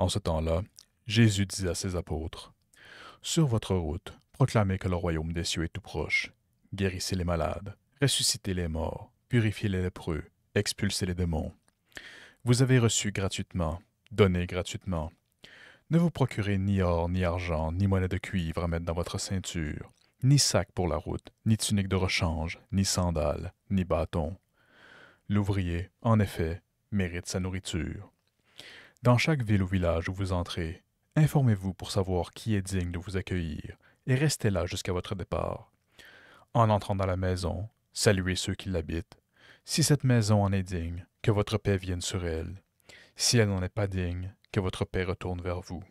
En ce temps-là, Jésus dit à ses apôtres, Sur votre route, proclamez que le royaume des cieux est tout proche. Guérissez les malades, ressuscitez les morts, purifiez les lépreux, expulsez les démons. Vous avez reçu gratuitement, donnez gratuitement. Ne vous procurez ni or, ni argent, ni monnaie de cuivre à mettre dans votre ceinture, ni sac pour la route, ni tunique de rechange, ni sandales, ni bâton. L'ouvrier, en effet, mérite sa nourriture. Dans chaque ville ou village où vous entrez, informez-vous pour savoir qui est digne de vous accueillir et restez là jusqu'à votre départ. En entrant dans la maison, saluez ceux qui l'habitent. Si cette maison en est digne, que votre paix vienne sur elle. Si elle n'en est pas digne, que votre paix retourne vers vous.